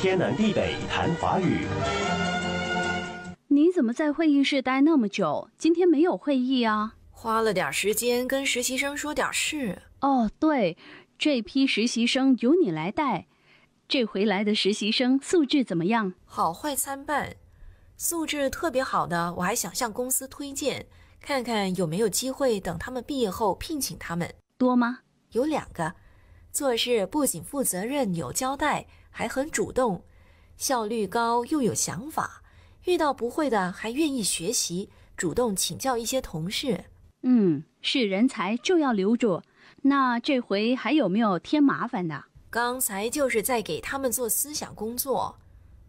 天南地北谈华语。你怎么在会议室待那么久？今天没有会议啊。花了点时间跟实习生说点事。哦，对，这批实习生由你来带。这回来的实习生素质怎么样？好坏参半。素质特别好的，我还想向公司推荐，看看有没有机会等他们毕业后聘请他们。多吗？有两个。做事不仅负责任、有交代，还很主动，效率高又有想法。遇到不会的还愿意学习，主动请教一些同事。嗯，是人才就要留住。那这回还有没有添麻烦的？刚才就是在给他们做思想工作，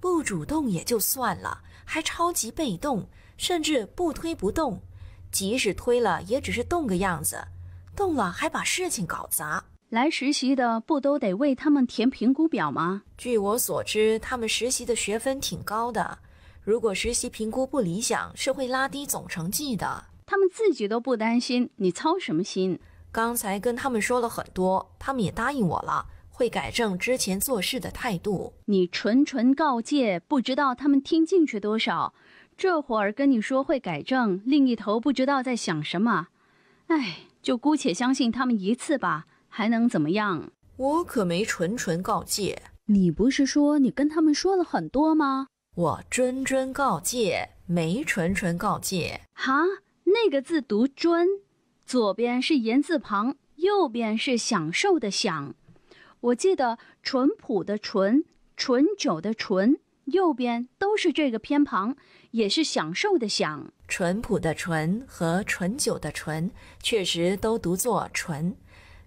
不主动也就算了，还超级被动，甚至不推不动，即使推了也只是动个样子，动了还把事情搞砸。来实习的不都得为他们填评估表吗？据我所知，他们实习的学分挺高的，如果实习评估不理想，是会拉低总成绩的。他们自己都不担心，你操什么心？刚才跟他们说了很多，他们也答应我了，会改正之前做事的态度。你纯纯告诫，不知道他们听进去多少。这会儿跟你说会改正，另一头不知道在想什么。哎，就姑且相信他们一次吧。还能怎么样？我可没纯纯告诫。你不是说你跟他们说了很多吗？我谆谆告诫，没纯纯告诫。哈，那个字读谆，左边是言字旁，右边是享受的享。我记得淳朴的淳，醇酒的醇，右边都是这个偏旁，也是享受的享。淳朴的淳和醇酒的醇确实都读作醇。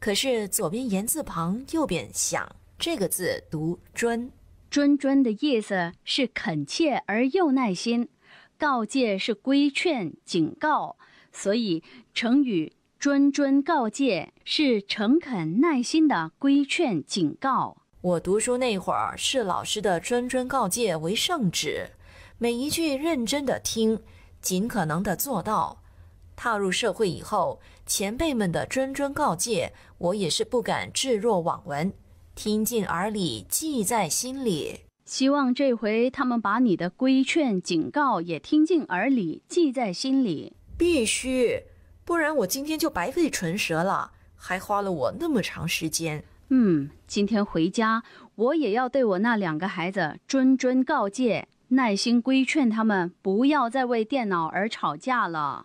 可是左边言字旁，右边想，这个字读谆。谆谆的意思是恳切而又耐心。告诫是规劝、警告，所以成语“谆谆告诫”是诚恳、耐心的规劝、警告。我读书那会儿，视老师的谆谆告诫为圣旨，每一句认真的听，尽可能的做到。踏入社会以后，前辈们的谆谆告诫，我也是不敢置若罔闻，听进耳里，记在心里。希望这回他们把你的规劝、警告也听进耳里，记在心里。必须，不然我今天就白费唇舌了，还花了我那么长时间。嗯，今天回家我也要对我那两个孩子谆谆告诫，耐心规劝他们不要再为电脑而吵架了。